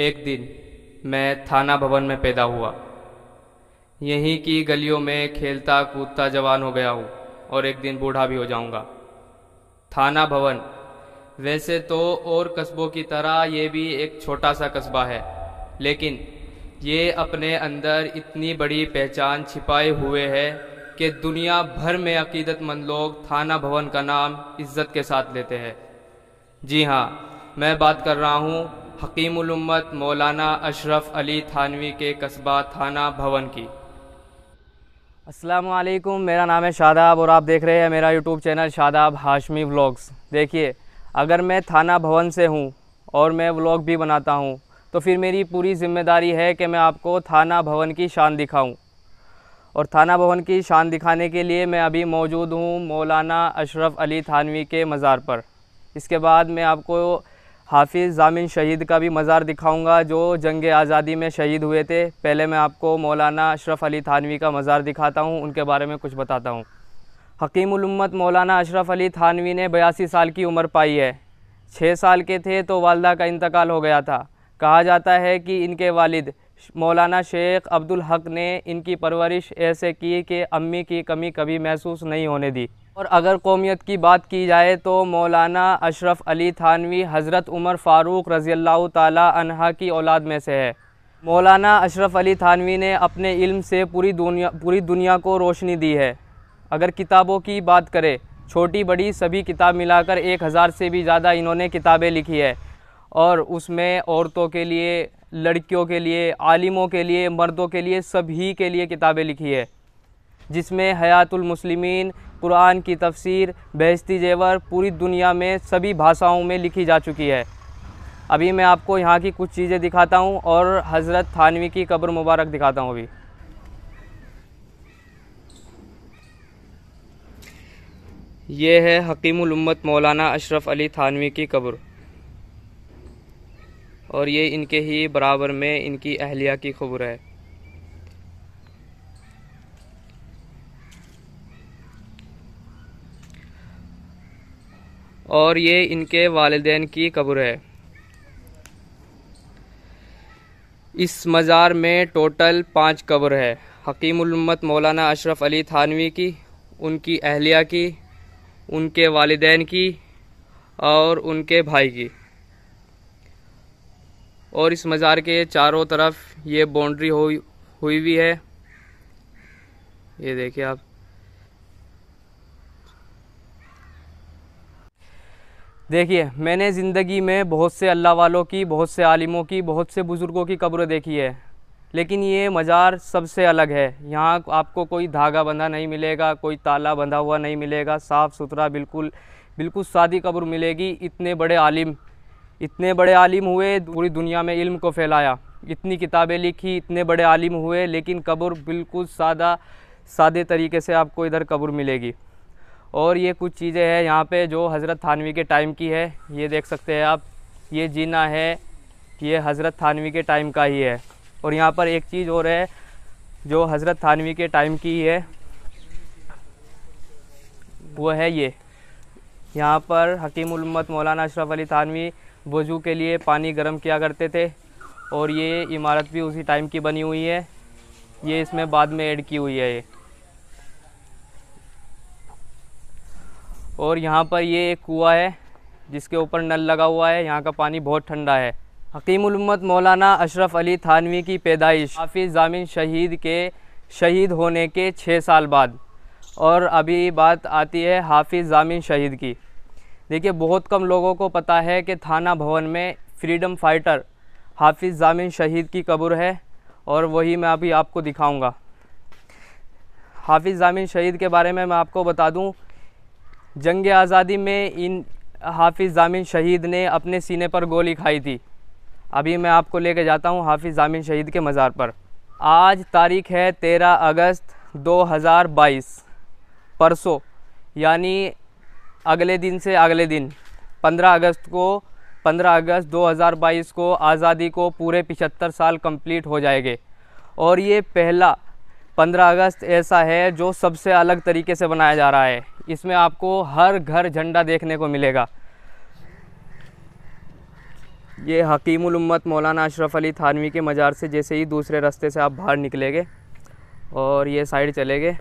एक दिन मैं थाना भवन में पैदा हुआ यहीं की गलियों में खेलता कूदता जवान हो गया हूँ और एक दिन बूढ़ा भी हो जाऊँगा थाना भवन वैसे तो और कस्बों की तरह ये भी एक छोटा सा कस्बा है लेकिन ये अपने अंदर इतनी बड़ी पहचान छिपाए हुए है कि दुनिया भर में अकीदतमंद लोग थाना भवन का नाम इज्जत के साथ लेते हैं जी हाँ मैं बात कर रहा हूँ हकीमुलम्मत मौलाना अशरफ अली थानवी के कस्बा थाना भवन की असलकुम मेरा नाम है शादाब और आप देख रहे हैं मेरा YouTube channel Shadab Hashmi vlogs देखिए अगर मैं थाना भवन से हूँ और मैं व्लॉग भी बनाता हूँ तो फिर मेरी पूरी जिम्मेदारी है कि मैं आपको थाना भवन की शान दिखाऊँ और थाना भवन की शान दिखाने के लिए मैं अभी मौजूद हूँ मौलाना अशरफ अली थानवी के मज़ार पर इसके बाद मैं आपको हाफिज़ जामिन शहीद का भी मज़ार दिखाऊंगा जो जंग आज़ादी में शहीद हुए थे पहले मैं आपको मौलाना अशरफ़ अली थानवी का मज़ार दिखाता हूँ उनके बारे में कुछ बताता हूँ हकीमत मौलाना अशरफ़ अली थानवी ने बयासी साल की उम्र पाई है छः साल के थे तो वालदा का इंतकाल हो गया था कहा जाता है कि इनके वालिद मौलाना शेख अब्दुल हक ने इनकी परवरिश ऐसे की कि अम्मी की कमी कभी महसूस नहीं होने दी और अगर कौमियत की बात की जाए तो मौलाना अशरफ अली थानवी हज़रत उमर फ़ारूक रज़ी अल्लाह तहा की औलाद में से है मौलाना अशरफ अली थानवी ने अपने इल्म से पूरी दुनिया पूरी दुनिया को रोशनी दी है अगर किताबों की बात करें छोटी बड़ी सभी किताब मिलाकर एक हज़ार से भी ज़्यादा इन्होंने किताबें लिखी है और उसमें औरतों के लिए लड़कियों के लिए आलिमों के लिए मर्दों के लिए सभी के लिए किताबें लिखी है जिसमें हयातुल मुस्लिमीन कुरान की तफसीर बहस्ती जेवर पूरी दुनिया में सभी भाषाओं में लिखी जा चुकी है अभी मैं आपको यहाँ की कुछ चीज़ें दिखाता हूँ और हज़रत थानवी की कब्र मुबारक दिखाता हूँ अभी ये है हकीमुलम्मत मौलाना अशरफ अली थानवी की कब्र और ये इनके ही बराबर में इनकी अहलिया की खबर है और ये इनके वालदेन की कब्र है इस मज़ार में टोटल पाँच कब्र है हकीमत मौलाना अशरफ अली थानवी की उनकी अहलिया की उनके वालदेन की और उनके भाई की और इस मज़ार के चारों तरफ ये बाउंड्री हुई हुई भी है ये देखिए आप देखिए मैंने ज़िंदगी में बहुत से अल्लाह वालों की बहुत से आलिमों की बहुत से बुज़ुर्गों की कब्र देखी है लेकिन ये मज़ार सबसे अलग है यहाँ आपको कोई धागा बंधा नहीं मिलेगा कोई ताला बंधा हुआ नहीं मिलेगा साफ़ सुथरा बिल्कुल बिल्कुल सादी कब्र मिलेगी इतने बड़े आलिम इतने बड़े आलिम हुए पूरी दुनिया में इल्म को फैलाया इतनी किताबें लिखी इतने बड़े आलिम हुए लेकिन कब्र बिल्कुल सादा सादे तरीके से आपको इधर कब्र मिलेगी और ये कुछ चीज़ें हैं यहाँ पे जो हज़रत थानवी के टाइम की है ये देख सकते हैं आप ये जीना है ये हज़रत थानवी के टाइम का ही है और यहाँ पर एक चीज़ और है जो हज़रत थानवी के टाइम की है वो है ये यहाँ पर हकीम उम्मत मौलाना अशरफ अली थानवी वजू के लिए पानी गर्म किया करते थे और ये इमारत भी उसी टाइम की बनी हुई है ये इसमें बाद में ऐड की हुई है ये और यहाँ पर ये एक कुआ है जिसके ऊपर नल लगा हुआ है यहाँ का पानी बहुत ठंडा है हकीमुलमत मौलाना अशरफ अली थानवी की पैदाइश हाफिज़ जामिन शहीद के शहीद होने के छः साल बाद और अभी बात आती है हाफिज़ जामिन शहीद की देखिए बहुत कम लोगों को पता है कि थाना भवन में फ्रीडम फाइटर हाफिज़ जामिन शहीद की कब्र है और वही मैं अभी आपको दिखाऊंगा हाफिज़ जामिन शहीद के बारे में मैं आपको बता दूं जंग आज़ादी में इन हाफिज़ जामिन शहीद ने अपने सीने पर गोली खाई थी अभी मैं आपको लेके जाता हूँ हाफिज़ जामिन शहीद के मज़ार पर आज तारीख है तेरह अगस्त 2022 परसों यानी अगले दिन से अगले दिन 15 अगस्त को 15 अगस्त 2022 को आज़ादी को पूरे 75 साल कंप्लीट हो जाएंगे और ये पहला 15 अगस्त ऐसा है जो सबसे अलग तरीके से बनाया जा रहा है इसमें आपको हर घर झंडा देखने को मिलेगा ये हकीमुल उम्मत मौलाना अशरफ अली थानवी के मज़ार से जैसे ही दूसरे रास्ते से आप बाहर निकलेंगे और ये साइड चलेंगे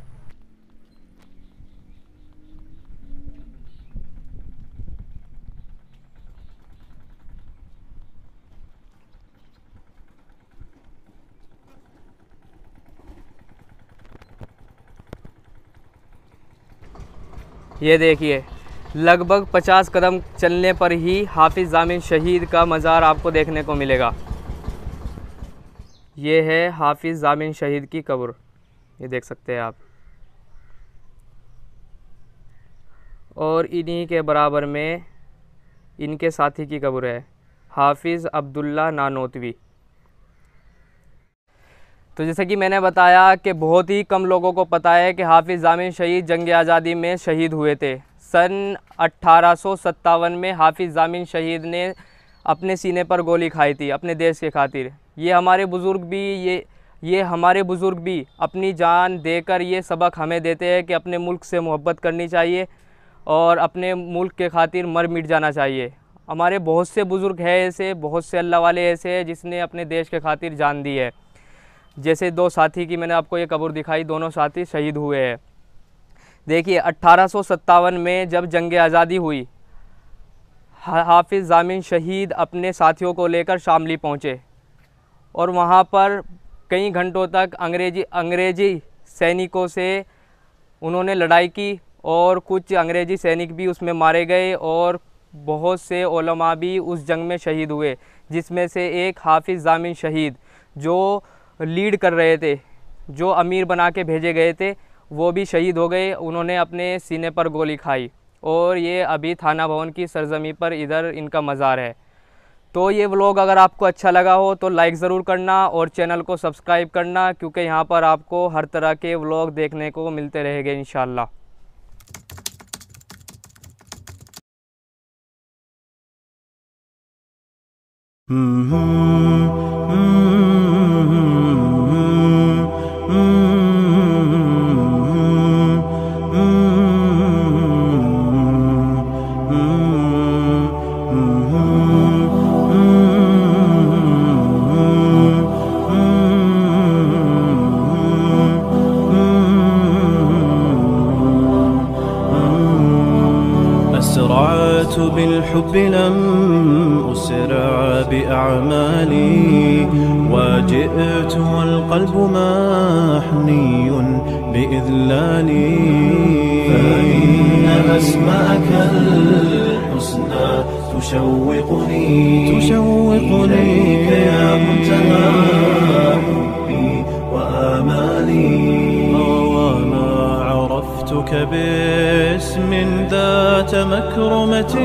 ये देखिए लगभग 50 कदम चलने पर ही हाफिज़ जामिन शहीद का मज़ार आपको देखने को मिलेगा ये है हाफिज़ जामिन शहीद की कब्र ये देख सकते हैं आप और इन्हीं के बराबर में इनके साथी की कब्र है हाफिज़ अब्दुल्ला नानोतवी तो जैसे कि मैंने बताया कि बहुत ही कम लोगों को पता है कि हाफिज़ जामिन शहीद जंग आज़ादी में शहीद हुए थे सन अट्ठारह में हाफिज़ जामिन शहीद ने अपने सीने पर गोली खाई थी अपने देश के खातिर ये हमारे बुज़ुर्ग भी ये ये हमारे बुज़ुर्ग भी अपनी जान देकर ये सबक हमें देते हैं कि अपने मुल्क से मोहब्बत करनी चाहिए और अपने मुल्क के खातिर मर मिट जाना चाहिए हमारे बहुत से बुज़ुर्ग हैं ऐसे बहुत से अल्लाह वाले ऐसे हैं जिसने अपने देश के खातिर जान दी है जैसे दो साथी की मैंने आपको ये कबूर दिखाई दोनों साथी शहीद हुए हैं देखिए अट्ठारह में जब जंग आज़ादी हुई हाफिज़ जामिन शहीद अपने साथियों को लेकर शामली पहुँचे और वहाँ पर कई घंटों तक अंग्रेजी अंग्रेजी सैनिकों से उन्होंने लड़ाई की और कुछ अंग्रेजी सैनिक भी उसमें मारे गए और बहुत से भी उस जंग में शहीद हुए जिसमें से एक हाफिज़ जामिन शहीद जो लीड कर रहे थे जो अमीर बना के भेजे गए थे वो भी शहीद हो गए उन्होंने अपने सीने पर गोली खाई और ये अभी थाना भवन की सरजमी पर इधर इनका मज़ार है तो ये व्लॉग अगर आपको अच्छा लगा हो तो लाइक ज़रूर करना और चैनल को सब्सक्राइब करना क्योंकि यहाँ पर आपको हर तरह के व्लॉग देखने को मिलते रहेंगे इन Mm-hmm. हम्म, हम्म। بأعمالي وجئت والقلب محني بإذلالي فإن أسماءك الحسنى تشوقني تشوقني إليك يا منتهى حبي وآمالي وما عرفتك باسم ذات مكرمة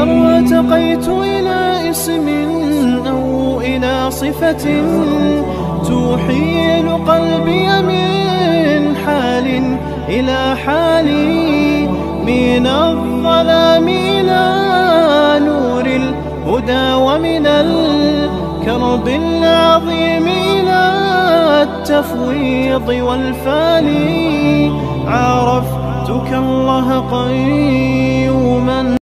ارتقيت إلى اسم أو إلى صفة توحي قلبي من حال إلى حال من الظلام إلى نور الهدى ومن الكرب العظيم إلى التفويض والفاني عرفتك الله قيوما